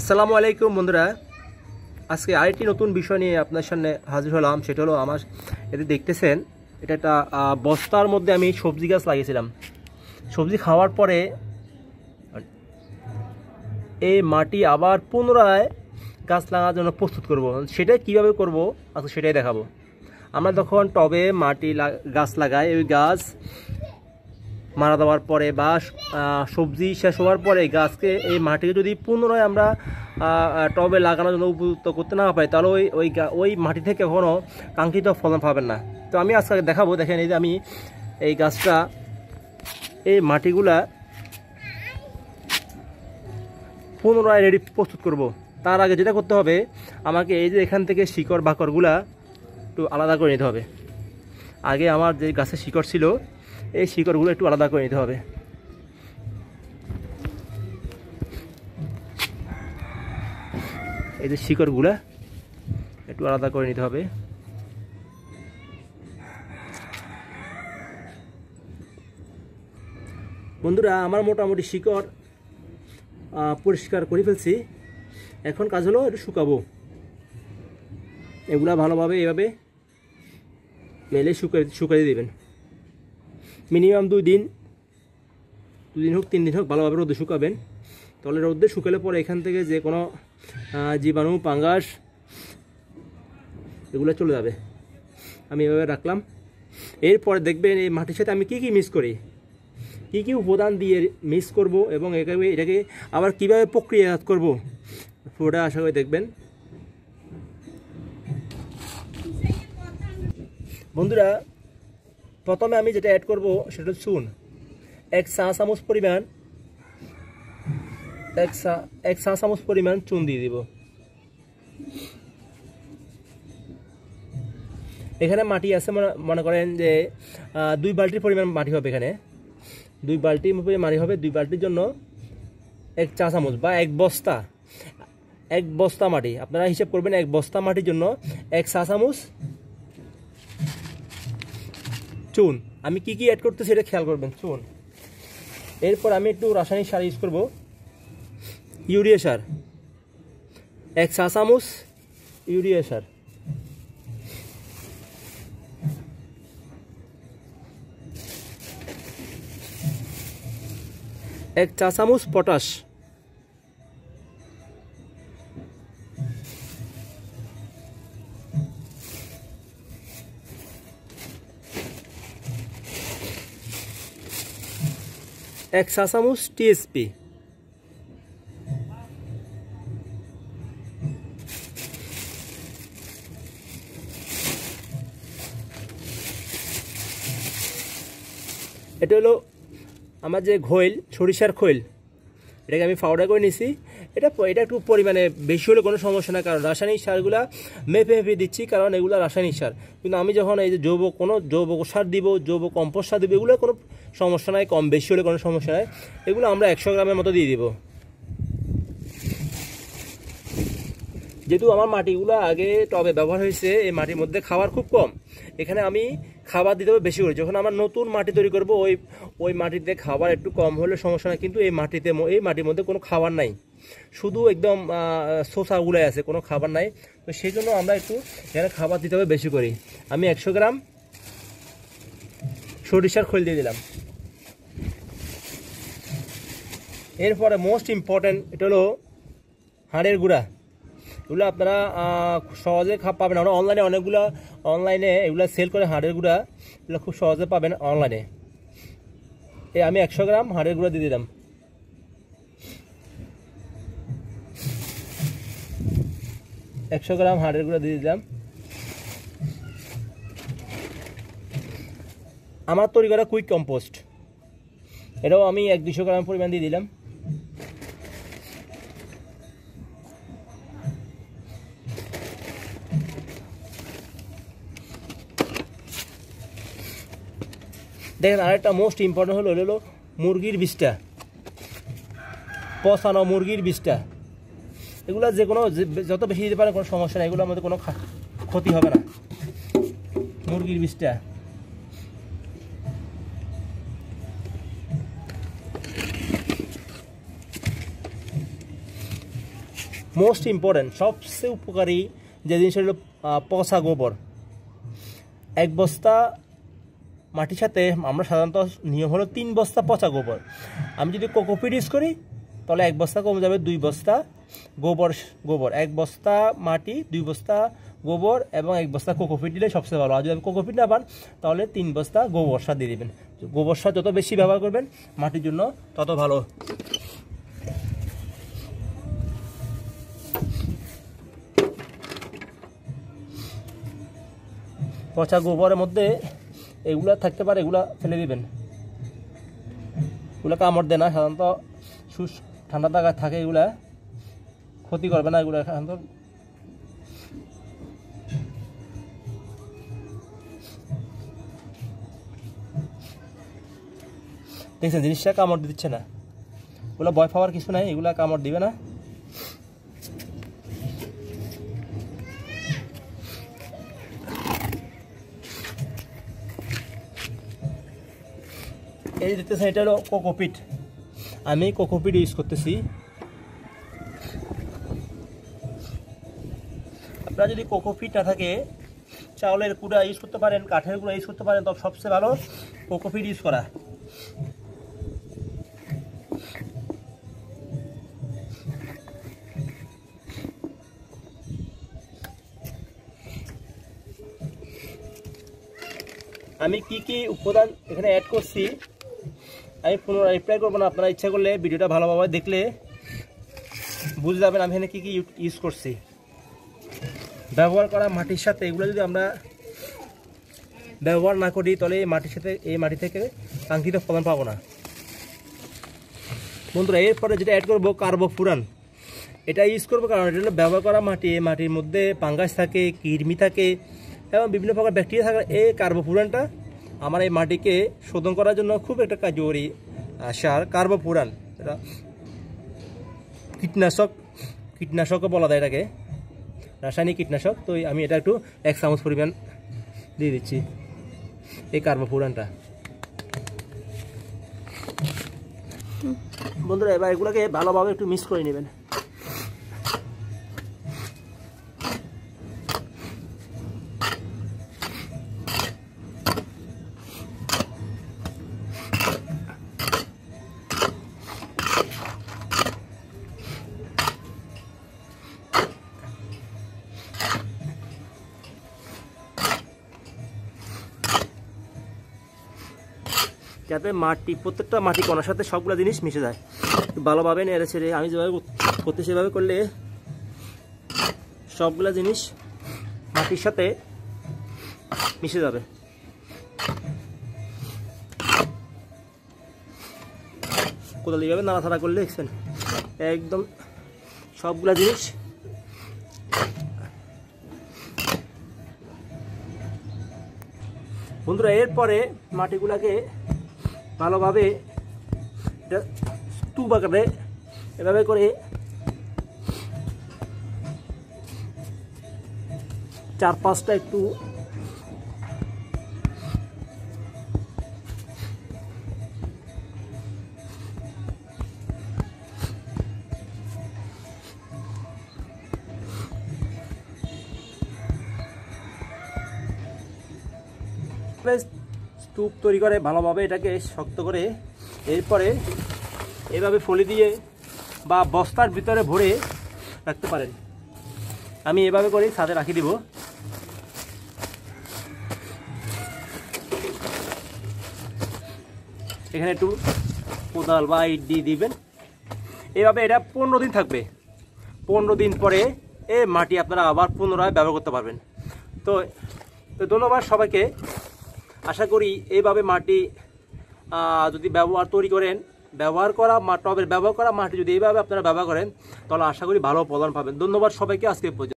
আসসালামু আলাইকুম বন্ধুরা আজকে আরেকটি নতুন বিষয় নিয়ে আপনার সামনে হাজির হলাম সেটা হলো আমার এতে দেখতেছেন এটা একটা বস্তার মধ্যে আমি সবজি গাছ লাগিয়েছিলাম সবজি খাওয়ার পরে এই মাটি আবার পুনরায় গাছ লাগার জন্য প্রস্তুত করব। সেটাই কিভাবে করব আজকে সেটাই দেখাবো আমরা যখন টবে মাটি গাছ লাগাই ওই গাছ মারা দেওয়ার পরে বা সবজি শেষ হওয়ার পরে গাছকে এই মাটিকে যদি পুনরায় আমরা টবে লাগানোর জন্য উপযুক্ত করতে না পাই তাহলে ওই ওই ওই মাটি থেকে কখনো কাঙ্ক্ষিত ফলন পাবেন না তো আমি আজকে দেখাবো দেখেন এই যে আমি এই গাছটা এই মাটিগুলা পুনরায় রেডি প্রস্তুত করব। তার আগে যেটা করতে হবে আমাকে এই যে এখান থেকে শিকড় বাকড়গুলা একটু আলাদা করে নিতে হবে আগে আমার যে গাছের শিকড় ছিল এই শিকড়গুলো একটু আলাদা করে নিতে হবে এই যে শিকড়গুলো একটু আলাদা করে নিতে হবে বন্ধুরা আমার মোটামুটি শিকড় পরিষ্কার করে ফেলছি এখন কাজ হলো একটু শুকাবো এগুলা ভালোভাবে এভাবে মেলে শুকাই শুকাই দেবেন মিনিমাম দুই দিন দিন হোক তিন দিন হোক ভালোভাবে রোদে শুকাবেন তাহলে রোদে শুকালে পরে এখান থেকে যে কোনো জীবাণু পাঙ্গাস এগুলো চলে যাবে আমি এভাবে রাখলাম এরপরে দেখবেন এই মাটির সাথে আমি কি কি মিস করি কি কি উপাদান দিয়ে মিস করব এবং এভাবে এটাকে আবার কীভাবে প্রক্রিয়াজাত করব পুরোটা আশা করে দেখবেন বন্ধুরা প্রথমে আমি যেটা অ্যাড করব সেটা হল চুন এক চা চামচ পরিমাণ এক চা এক চা চামচ পরিমাণ চুন দিয়ে দিব এখানে মাটি আছে মনে করেন যে দুই বালতির পরিমাণ মাটি হবে এখানে দুই বালতি মাটি হবে দুই বালতির জন্য এক চা চামচ বা এক বস্তা এক বস্তা মাটি আপনারা হিসেব করবেন এক বস্তা মাটির জন্য এক চা চামচ চুন আমি কি কি অ্যাড করতেছি এটা খেয়াল করবেন চুন এরপর আমি একটু রাসায়নিক সার ইউজ করব ইউরিয়া সার এক চা চামচ ইউরিয়া সার এক চা চামচ পটাশ এক চা চামচ টিএসপি এটা হলো আমার যে ঘোয়েল সরিষার খৈল এটাকে আমি পাউডার করে নিছি এটা এটা একটু পরিমাণে বেশি হলে কোনো সমস্যা না কারণ রাসায়নিক সারগুলো মেপে মেপে দিচ্ছি কারণ এগুলো রাসায়নিক সার কিন্তু আমি যখন এই যে জৈব কোনো জৈব সার দিব জৈব কম্পোস্ট সার দিব এগুলো কোনো সমস্যা নাই কম বেশি হলে কোনো সমস্যা নাই এগুলো আমরা একশো গ্রামের মতো দিয়ে দিব যেহেতু আমার মাটিগুলো আগে টবে ব্যবহার হয়েছে এই মাটির মধ্যে খাবার খুব কম এখানে আমি খাবার দিতে হবে বেশি করে যখন আমরা নতুন মাটি তৈরি করব ওই ওই মাটিতে খাবার একটু কম হলে সমস্যা নাই কিন্তু এই মাটিতে এই মাটির মধ্যে কোনো খাবার নাই শুধু একদম উলে আছে কোনো খাবার নাই তো সেই জন্য আমরা একটু এখানে খাবার দিতে হবে বেশি করি আমি একশো গ্রাম সরিষার খোল দিয়ে দিলাম এরপরে মোস্ট ইম্পর্ট্যান্ট এটা হলো হাড়ের গুঁড়া এগুলো আপনারা সহজে পাবেন আমরা অনলাইনে অনেকগুলো অনলাইনে এগুলো সেল করে হাড়ের গুঁড়া এগুলো খুব সহজে পাবেন অনলাইনে এই আমি একশো গ্রাম হাড়ের গুঁড়া দিয়ে দিলাম একশো গ্রাম হাড়ের গুঁড়া দিয়ে দিলাম আমার তৈরি করা কুইক কম্পোস্ট এটাও আমি এক দুশো গ্রাম পরিমাণ দিয়ে দিলাম দেখেন আরেকটা মোস্ট ইম্পর্টেন্ট হলো হলো মুরগির বিষটা পচানো মুরগির বিষটা এগুলো যে কোনো যত বেশি দিতে পারে কোনো সমস্যা নেই এগুলো আমাদের কোনো ক্ষতি হবে না মুরগির বিষটা মোস্ট ইম্পর্টেন্ট সবচেয়ে উপকারী যে জিনিসটা হলো পচা গোবর এক বস্তা মাটির সাথে আমরা সাধারণত নিয়ম হলো তিন বস্তা পচা গোবর আমি যদি কোকোপিট ইউজ করি তাহলে এক বস্তা কমে যাবে দুই বস্তা গোবর গোবর এক বস্তা মাটি দুই বস্তা গোবর এবং এক বস্তা কোকোপিট দিলে সবচেয়ে ভালো আর যদি কোকোপিট না পান তাহলে তিন বস্তা গোবর সার দিয়ে দেবেন গোবর সার যত বেশি ব্যবহার করবেন মাটির জন্য তত ভালো পচা গোবরের মধ্যে এগুলো থাকতে পারে এগুলো ফেলে দিবেন এগুলো কামড় দেয় না সাধারণত সুস ঠান্ডা থাকা থাকে এগুলা ক্ষতি করবে না এগুলো সাধারণত দেখছেন জিনিসটা কামড় দিচ্ছে না ওগুলো ভয় পাওয়ার কিছু নাই এগুলো কামড় দিবে না এই দেখতেছেন এটা হলো কোকোপিট আমি কোকোপিট ইউজ করতেছি আপনারা যদি কোকোপিট না থাকে চাউলের কুড়া ইউজ করতে পারেন কাঠের গুঁড়া ইউজ করতে পারেন তবে সবচেয়ে ভালো কোকোপিট ইউজ করা আমি কি কি উপাদান এখানে অ্যাড করছি আমি পুনরায় রিপ্লাই করবো না আপনারা ইচ্ছা করলে ভিডিওটা ভালোভাবে দেখলে বুঝে যাবেন আমি এখানে কী কী ইউজ করছি ব্যবহার করা মাটির সাথে এগুলো যদি আমরা ব্যবহার না করি তাহলে এই মাটির সাথে এই মাটি থেকে কাঙ্ক্ষিত ফলন পাবো না বন্ধুরা এরপরে যেটা অ্যাড করবো ফুরান এটা ইউজ করবো কারণ এটা হলো ব্যবহার করা মাটি এই মাটির মধ্যে পাঙ্গাস থাকে কৃমি থাকে এবং বিভিন্ন প্রকার ব্যাকটেরিয়া থাকে এই ফুরানটা আমার এই মাটিকে শোধন করার জন্য খুব একটা কার্যকরী সার কার্বোপুরান এটা কীটনাশক কীটনাশকও বলা যায় এটাকে রাসায়নিক কীটনাশক তো আমি এটা একটু এক চামচ পরিমাণ দিয়ে দিচ্ছি এই কার্বোপুরানটা বন্ধুরা এবার এগুলোকে ভালোভাবে একটু মিক্স করে নেবেন যাতে মাটি প্রত্যেকটা মাটি কণার সাথে সবগুলো জিনিস মিশে যায় ভালোভাবে নেড়ে ছেড়ে আমি যেভাবে করতে সেভাবে করলে সবগুলো জিনিস মাটির সাথে মিশে যাবে কোদাল এইভাবে নাড়াথাড়া করলে দেখছেন একদম সবগুলো জিনিস বন্ধুরা এরপরে মাটিগুলাকে ভালোভাবে এটা স্তূপ এভাবে করে চার পাঁচটা একটু টুপ তৈরি করে ভালোভাবে এটাকে শক্ত করে এরপরে এভাবে ফলি দিয়ে বা বস্তার ভিতরে ভরে রাখতে পারেন আমি এভাবে করে সাথে রাখি দিব এখানে একটু কোদাল বা ইট দিয়ে দিবেন এভাবে এটা পনেরো দিন থাকবে পনেরো দিন পরে এ মাটি আপনারা আবার পুনরায় ব্যবহার করতে পারবেন তো তো ধন্যবাদ সবাইকে আশা করি এইভাবে মাটি যদি ব্যবহার তৈরি করেন ব্যবহার করা টবের ব্যবহার করা মাটি যদি এইভাবে আপনারা ব্যবহার করেন তাহলে আশা করি ভালো প্রদান পাবেন ধন্যবাদ সবাইকে আজকে